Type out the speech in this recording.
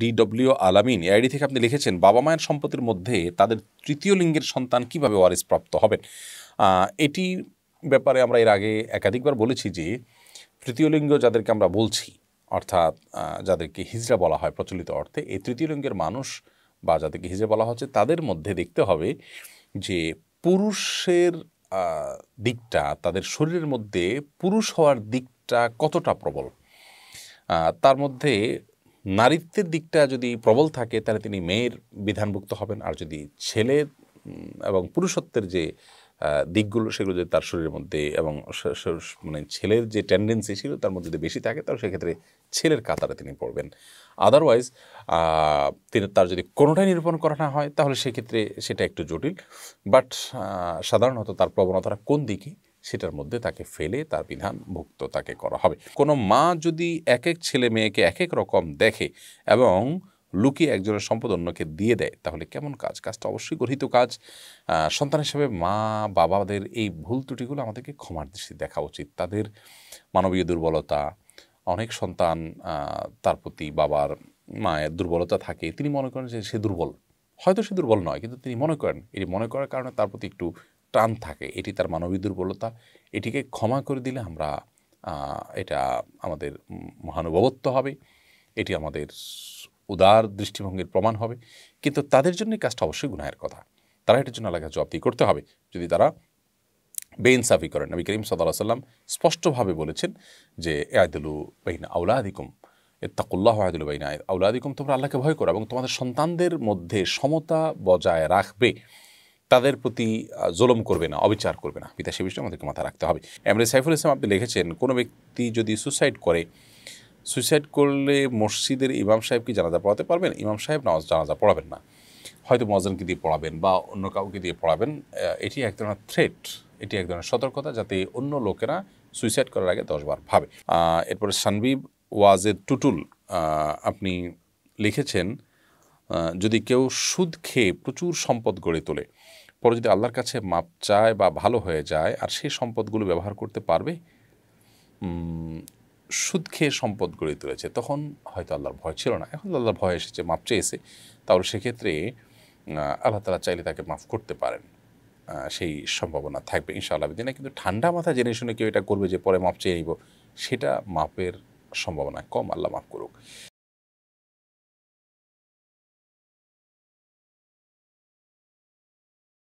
DW আলামিন AID ID থেকে আপনি লিখেছেন বাবা মায়ের সম্পত্তির মধ্যে তাদের তৃতীয় লিঙ্গের সন্তান কিভাবে ওয়ারিস প্রাপ্ত হবেন এটি ব্যাপারে আমরা এর আগে একাধিকবার বলেছি যে তৃতীয় লিঙ্গ যাদেরকে আমরা বলছি অর্থাৎ যাদেরকে হিজড়া বলা হয় প্রচলিত অর্থে এই তৃতীয় লিঙ্গের মানুষ বা যাদেরকে হিজড়া বলা হচ্ছে তাদের মধ্যে দেখতে হবে যে পুরুষের দিকটা তাদের শরীরের মধ্যে পুরুষ হওয়ার দিকটা কতটা প্রবল তার মধ্যে নারীত্বের দিকটা যদি প্রবল থাকে তাহলে তিনি মেয়ের বিধানভুক্ত হবেন আর যদি ছেলে এবং পুরুষত্বের যে দিকগুলো সেগুলো যদি তার শরীরের মধ্যে এবং মানে ছেলের যে টেন্ডেন্সি ছিল তার মধ্যে যদি বেশি থাকে তাহলে সেক্ষেত্রে ছেলের কাতারে তিনি পড়বেন আদারওয়াইজ তিনি তার যদি কোনোটাই নিরূপণ করা না হয় তাহলে সেক্ষেত্রে সেটা একটু জটিল বাট সাধারণত তার প্রবণতাটা কোন দিকে সেটার মধ্যে তাকে ফেলে তার বিধান মুক্ত তাকে করা হবে কোনো মা যদি এক এক ছেলে মেয়েকে এক এক রকম দেখে এবং লুকিয়ে একজনের সম্পদ অন্যকে দিয়ে দেয় তাহলে কেমন কাজ কাজটা অবশ্যই গঠিত কাজ সন্তান হিসাবে মা বাবাদের এই ভুল ত্রুটিগুলো আমাদেরকে ক্ষমার দৃষ্টি দেখা উচিত তাদের মানবীয় দুর্বলতা অনেক সন্তান তার প্রতি বাবার মায়ের দুর্বলতা থাকে তিনি মনে করেন যে সে দুর্বল হয়তো সে দুর্বল নয় কিন্তু তিনি মনে করেন এটি মনে করার কারণে তার প্রতি একটু টান থাকে এটি তার মানবিক দুর্বলতা এটিকে ক্ষমা করে দিলে আমরা এটা আমাদের মহানুভবত্ব হবে এটি আমাদের উদার দৃষ্টিভঙ্গির প্রমাণ হবে কিন্তু তাদের জন্য কাজটা অবশ্যই গুনায়ের কথা তারা এটার জন্য আলাদা জবাবদি করতে হবে যদি তারা বেইনসাফি করেন নবী করিম সাদা সাল্লাম স্পষ্টভাবে বলেছেন যে আয়দুলু বাইন আউলাদিকুম এত্তাকুল্লাহ আয়দুল বাইন আউলাদিকুম তোমরা আল্লাহকে ভয় করো এবং তোমাদের সন্তানদের মধ্যে সমতা বজায় রাখবে তাদের প্রতি জোলম করবে না অবিচার করবে না পিতা সে বিষয়ে আমাদেরকে মাথায় রাখতে হবে এমরে সাইফুল ইসলাম আপনি লিখেছেন কোনো ব্যক্তি যদি সুসাইড করে সুইসাইড করলে মসজিদের ইমাম সাহেব কি জানাজা পড়াতে পারবেন ইমাম সাহেব নামাজ জানাজা পড়াবেন না হয়তো মজানকে দিয়ে পড়াবেন বা অন্য কাউকে দিয়ে পড়াবেন এটি এক ধরনের থ্রেট এটি এক ধরনের সতর্কতা যাতে অন্য লোকেরা সুইসাইড করার আগে দশবার ভাবে এরপরে সানবিব ওয়াজেদ টুটুল আপনি লিখেছেন যদি কেউ সুদ খেয়ে প্রচুর সম্পদ গড়ে তোলে পরে যদি আল্লাহর কাছে মাপ চায় বা ভালো হয়ে যায় আর সেই সম্পদগুলো ব্যবহার করতে পারবে সুদ খেয়ে সম্পদ গড়ে তুলেছে তখন হয়তো আল্লাহর ভয় ছিল না এখন আল্লাহর ভয় এসেছে মাপ চেয়েছে তাহলে সেক্ষেত্রে আল্লাহ তালা চাইলে তাকে মাফ করতে পারেন সেই সম্ভাবনা থাকবে ইনশাআল্লাহ দিনে কিন্তু ঠান্ডা মাথা জেনে শুনে কেউ এটা করবে যে পরে মাপ চেয়ে নিব সেটা মাপের সম্ভাবনা কম আল্লাহ মাফ করুক